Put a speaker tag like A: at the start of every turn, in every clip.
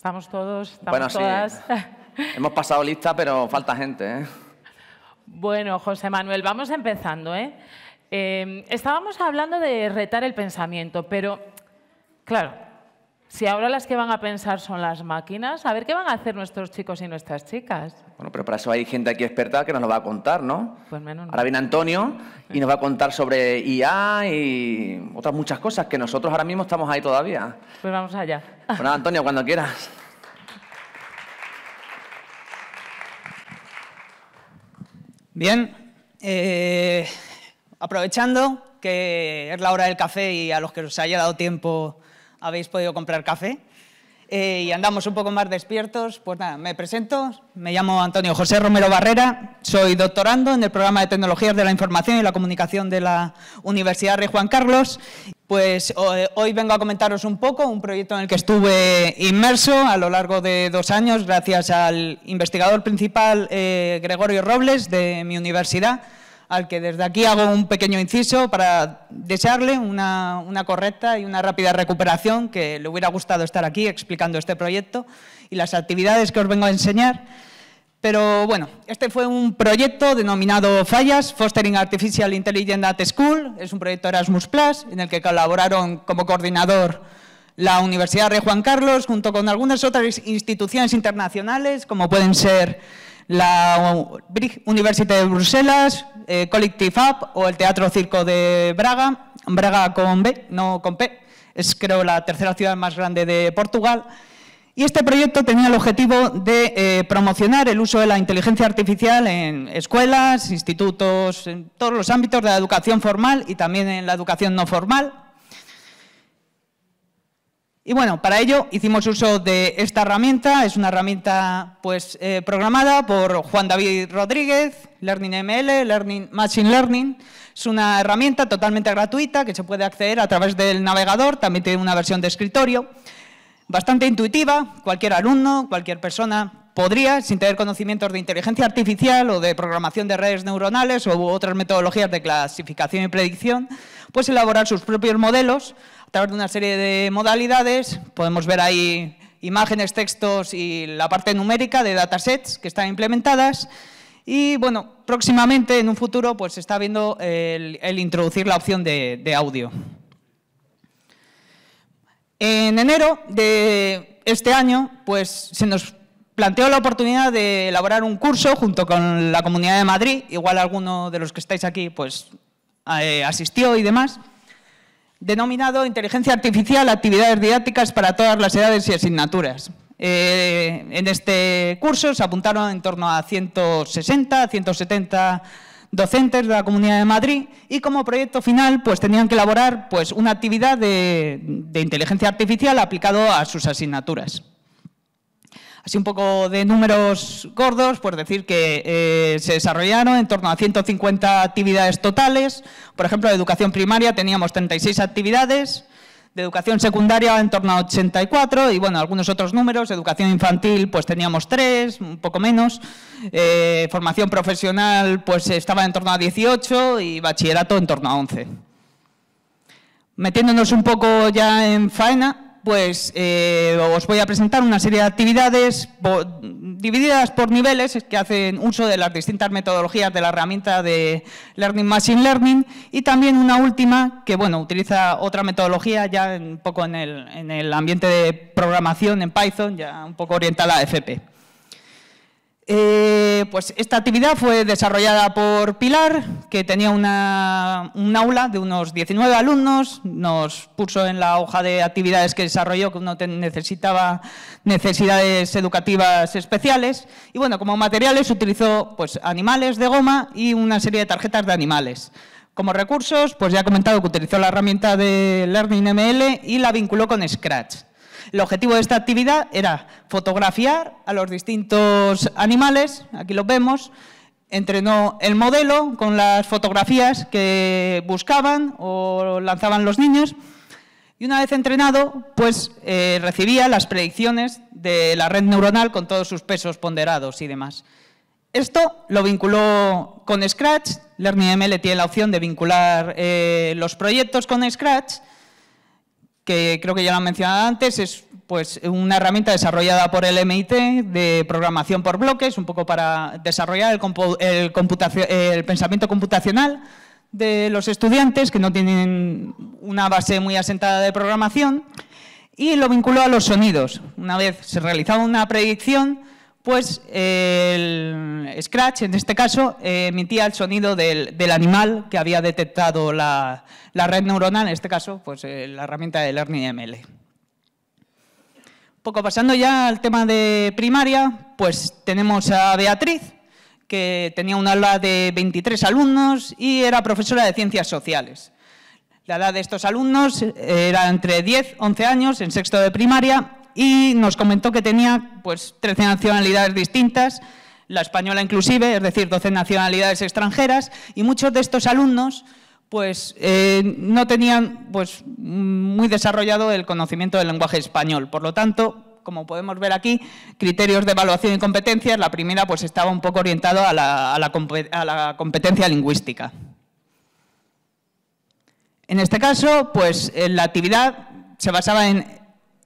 A: Estamos todos, estamos todas. Hemos pasado lista, pero falta gente. ¿eh? Bueno, José Manuel, vamos empezando. Eh, eh estábamos hablando de retar el pensamiento, pero claro, si ahora las que van a pensar son las máquinas, a ver qué van a hacer nuestros chicos y nuestras chicas. Bueno, pero para eso hay gente aquí experta que nos lo va a contar, ¿no? Pues menos. Ahora viene Antonio y nos va a contar sobre IA y otras muchas cosas que nosotros ahora mismo estamos ahí todavía. Pues vamos allá. Bueno, pues Antonio, cuando quieras. Bien, eh, aprovechando que es la hora del café y a los que os haya dado tiempo habéis podido comprar café eh, y andamos un poco más despiertos, pues nada, me presento, me llamo Antonio José Romero Barrera, soy doctorando en el programa de Tecnologías de la Información y la Comunicación de la Universidad Rey Juan Carlos. Pues eh, hoy vengo a comentaros un poco un proyecto en el que estuve inmerso a lo largo de dos años gracias al investigador principal eh, Gregorio Robles de mi universidad, al que desde aquí hago un pequeño inciso para desearle una, correcta y una rápida recuperación, que le hubiera gustado estar aquí explicando este proyecto y las actividades que os vengo a enseñar. Pero bueno, este fue un proyecto denominado Fallas, Fostering Artificial Intelligence at School. Es un proyecto Erasmus en el que colaboraron como coordinador la Universidad de Juan Carlos junto con algunas otras instituciones internacionales como pueden ser la Universidad de Bruselas, eh, Collective Up o el Teatro Circo de Braga, Braga con B, no con P, es creo la tercera ciudad más grande de Portugal. Y este proyecto tenía el objetivo de eh, promocionar el uso de la inteligencia artificial en escuelas, institutos, en todos los ámbitos de la educación formal y también en la educación no formal. Y bueno, para ello hicimos uso de esta herramienta. Es una herramienta pues, eh, programada por Juan David Rodríguez, Learning ML, Learning, Machine Learning. Es una herramienta totalmente gratuita que se puede acceder a través del navegador. También tiene una versión de escritorio. Bastante intuitiva. Cualquier alumno, cualquier persona podría, sin tener conocimientos de inteligencia artificial o de programación de redes neuronales o otras metodologías de clasificación y predicción, pues elaborar sus propios modelos a través de una serie de modalidades. Podemos ver ahí imágenes, textos y la parte numérica de datasets que están implementadas. Y bueno, próximamente, en un futuro, pues se está viendo el, introducir la opción de, audio. En enero de este año, pues se nos planteó la oportunidad de elaborar un curso junto con la Comunidad de Madrid. Igual alguno de los que estáis aquí, pues eh, asistió y demás, denominado Inteligencia Artificial, Actividades Didácticas para todas las edades y asignaturas. Eh, en este curso se apuntaron en torno a 160, 170 docentes de la Comunidad de Madrid y como proyecto final pues tenían que elaborar pues una actividad de, de inteligencia artificial aplicado a sus asignaturas. Así un poco de números gordos, pues decir que eh, se desarrollaron en torno a 150 actividades totales. Por ejemplo, de educación primaria teníamos 36 actividades, de educación secundaria en torno a 84 y bueno, algunos otros números, educación infantil pues teníamos 3, un poco menos, eh, formación profesional pues estaba en torno a 18 y bachillerato en torno a 11. Metiéndonos un poco ya en faena, pues eh, os voy a presentar una serie de actividades divididas por niveles que hacen uso de las distintas metodologías de la herramienta de Learning Machine Learning y también una última que bueno utiliza otra metodología ya un poco en el, en el ambiente de programación en Python, ya un poco orientada a FP. Eh, pues esta actividad fue desarrollada por Pilar, que tenía un aula de unos 19 alumnos, nos puso en la hoja de actividades que desarrolló que uno necesitaba necesidades educativas especiales y bueno, como materiales utilizó pues, animales de goma y una serie de tarjetas de animales. Como recursos, pues ya he comentado que utilizó la herramienta de Learning ML y la vinculó con Scratch. El objetivo de esta actividad era fotografiar a los distintos animales, aquí los vemos, entrenó el modelo con las fotografías que buscaban o lanzaban los niños y una vez entrenado, pues eh, recibía las predicciones de la red neuronal con todos sus pesos ponderados y demás. Esto lo vinculó con Scratch, ML tiene la opción de vincular eh, los proyectos con Scratch, que creo que ya lo han mencionado antes, es pues, una herramienta desarrollada por el MIT de programación por bloques, un poco para desarrollar el, el pensamiento computacional de los estudiantes que no tienen una base muy asentada de programación y lo vinculó a los sonidos. Una vez se realizaba una predicción, pues el Scratch, en este caso, eh, emitía el sonido del, animal que había detectado la, red neuronal, en este caso, pues eh, la herramienta de Learning ML. poco pasando ya al tema de primaria, pues tenemos a Beatriz, que tenía una aula de 23 alumnos y era profesora de ciencias sociales. La edad de estos alumnos era entre 10 11 años en sexto de primaria y nos comentó que tenía pues 13 nacionalidades distintas, la española inclusive, es decir, 12 nacionalidades extranjeras y muchos de estos alumnos pues eh, no tenían pues muy desarrollado el conocimiento del lenguaje español. Por lo tanto, como podemos ver aquí, criterios de evaluación y competencias. La primera pues estaba un poco orientada a la, a la competencia lingüística. En este caso, pues eh, la actividad se basaba en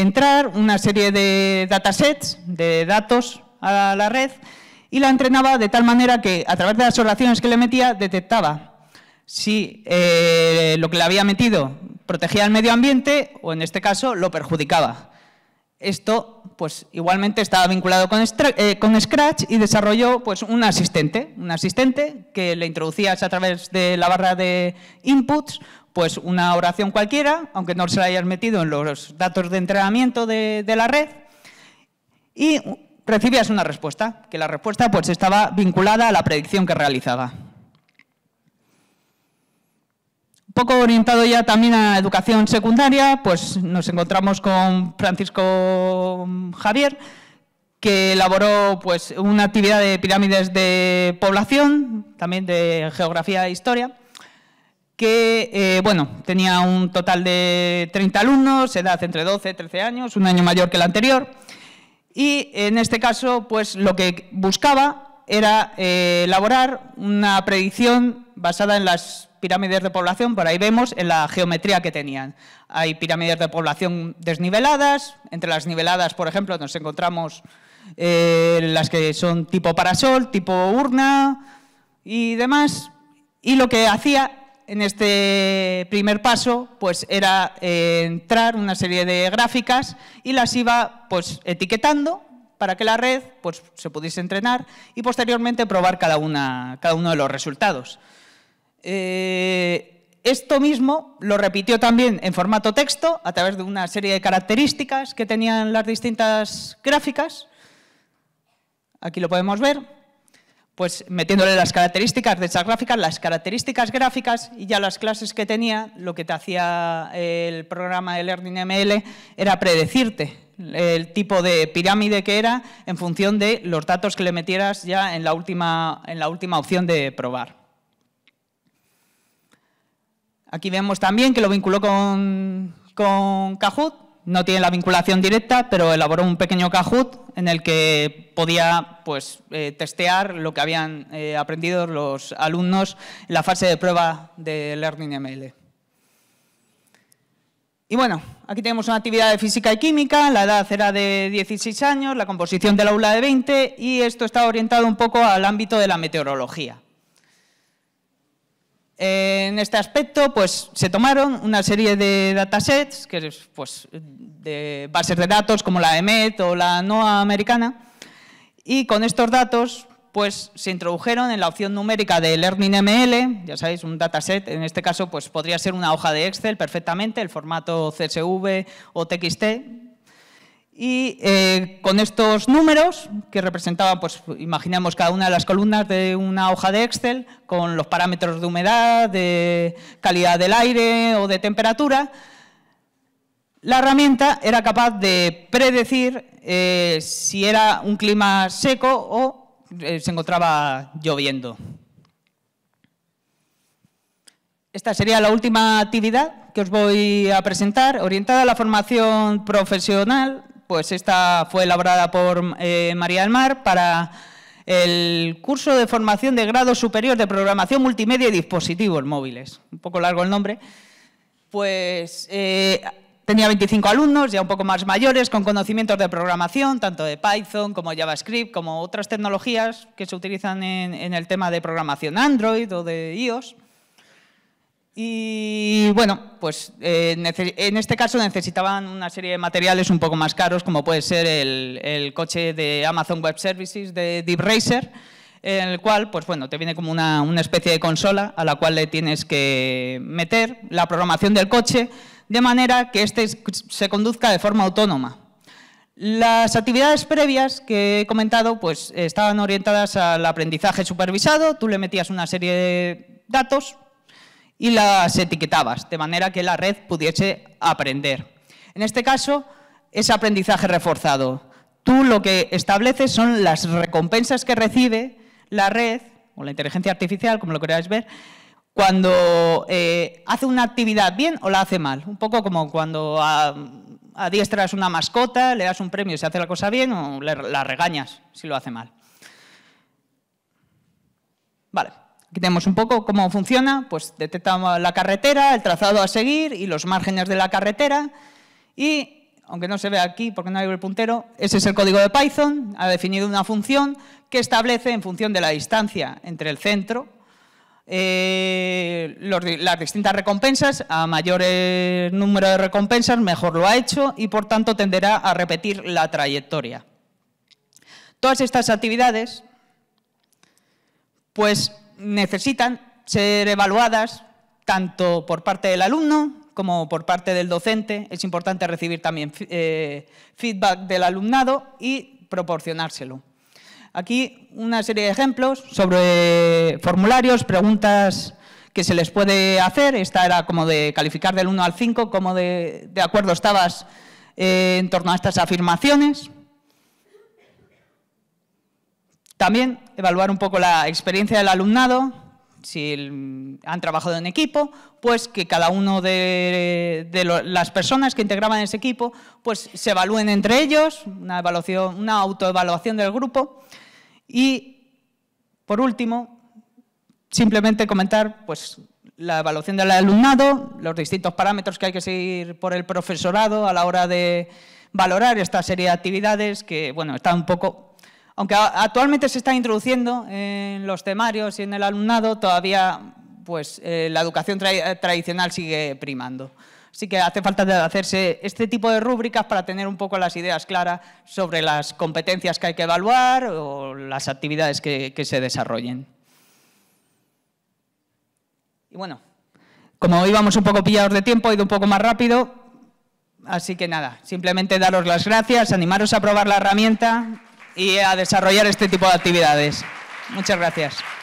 A: entrar una serie de datasets, de datos a la red, y la entrenaba de tal manera que a través de las oraciones que le metía detectaba si eh, lo que le había metido protegía el medio ambiente o en este caso lo perjudicaba. Esto, pues, igualmente estaba vinculado eh, con, Scratch y desarrolló, pues, un asistente, un asistente que le introducías a través de la barra de inputs, pues, una oración cualquiera, aunque no se la hayas metido en los datos de entrenamiento de, la red, y recibías una respuesta, que la respuesta, pues, estaba vinculada a la predicción que realizaba. poco orientado ya también a educación secundaria, pues nos encontramos con Francisco Javier, que elaboró pues, una actividad de pirámides de población, también de geografía e historia, que eh, bueno, tenía un total de 30 alumnos, edad entre 12 y 13 años, un año mayor que el anterior, y en este caso pues, lo que buscaba era eh, elaborar una predicción basada en las pirámides de población, por ahí vemos en la geometría que tenían. Hay pirámides de población desniveladas, entre las niveladas, por ejemplo, nos encontramos eh, las que son tipo parasol, tipo urna y demás. Y lo que hacía en este primer paso, pues era eh, entrar una serie de gráficas y las iba pues etiquetando para que la red pues, se pudiese entrenar y posteriormente probar cada, cada uno de los resultados. Eh, esto mismo lo repitió también en formato texto a través de una serie de características que tenían las distintas gráficas. Aquí lo podemos ver. Pues metiéndole las características de esas gráficas, las características gráficas y ya las clases que tenía, lo que te hacía el programa de Learning ML era predecirte el tipo de pirámide que era en función de los datos que le metieras ya en la última, en la última opción de probar. Aquí vemos también que lo vinculó con, con No tiene la vinculación directa, pero elaboró un pequeño Kahoot en el que podía pues, eh, testear lo que habían eh, aprendido los alumnos en la fase de prueba de Learning ML. Y bueno, aquí tenemos una actividad de física y química, la edad era de 16 años, la composición del aula de 20 y esto está orientado un poco al ámbito de la meteorología. En este aspecto, pues se tomaron una serie de datasets, que pues, de bases de datos como la EMET o la NOAA americana, y con estos datos pues, se introdujeron en la opción numérica de ML. ya sabéis, un dataset, en este caso pues, podría ser una hoja de Excel perfectamente, el formato CSV o TXT, y eh, con estos números, que representaban, pues imaginamos cada una de las columnas de una hoja de Excel, con los parámetros de humedad, de calidad del aire o de temperatura, la herramienta era capaz de predecir eh, si era un clima seco o eh, se encontraba lloviendo. Esta sería la última actividad que os voy a presentar, orientada a la formación profesional pues esta fue elaborada por eh, María Elmar para el curso de formación de grado superior de programación multimedia y dispositivos móviles. Un poco largo el nombre. Pues eh, tenía 25 alumnos, ya un poco más mayores, con conocimientos de programación, tanto de Python como JavaScript, como otras tecnologías que se utilizan en el tema de programación Android o de iOS. Y bueno, pues eh, en este caso necesitaban una serie de materiales un poco más caros, como puede ser el, coche de Amazon Web Services de Deep Racer, en el cual, pues bueno, te viene como una, una, especie de consola a la cual le tienes que meter la programación del coche, de manera que éste se conduzca de forma autónoma. Las actividades previas que he comentado, pues estaban orientadas al aprendizaje supervisado, tú le metías una serie de datos y las etiquetabas, de manera que la red pudiese aprender. En este caso, es aprendizaje reforzado. Tú lo que estableces son las recompensas que recibe la red o la inteligencia artificial, como lo queráis ver, cuando eh, hace una actividad bien o la hace mal. Un poco como cuando ah, adiestras una mascota, le das un premio si hace la cosa bien o la regañas si lo hace mal. Vale. Aquí tenemos un poco cómo funciona, pues detecta la carretera, el trazado a seguir y los márgenes de la carretera y aunque no se ve aquí porque no hay el puntero, ese es el código de Python, ha definido una función que establece en función de la distancia entre el centro, eh, las distintas recompensas, a mayor número de recompensas, mejor lo ha hecho y por tanto tenderá a repetir la trayectoria. Todas estas actividades, pues necesitan ser evaluadas tanto por parte del alumno como por parte del docente. Es importante recibir también eh, feedback del alumnado y proporcionárselo. Aquí una serie de ejemplos sobre formularios, preguntas que se les puede hacer. Esta era como de calificar del 1 al 5, como de, acuerdo estabas eh, en torno a estas afirmaciones. También evaluar un poco la experiencia del alumnado, si han trabajado en equipo, pues que cada uno de, las personas que integraban ese equipo pues se evalúen entre ellos, una, evaluación, una autoevaluación del grupo. Y, por último, simplemente comentar pues, la evaluación del alumnado, los distintos parámetros que hay que seguir por el profesorado a la hora de valorar esta serie de actividades que bueno, está un poco aunque actualmente se está introduciendo en los temarios y en el alumnado, todavía pues, eh, la educación eh, tradicional sigue primando. Así que hace falta hacerse este tipo de rúbricas para tener un poco las ideas claras sobre las competencias que hay que evaluar o las actividades que, que se desarrollen. Y bueno, como íbamos un poco pillados de tiempo, he ido un poco más rápido, así que nada, simplemente daros las gracias, animaros a probar la herramienta y a desarrollar este tipo de actividades. Muchas gracias.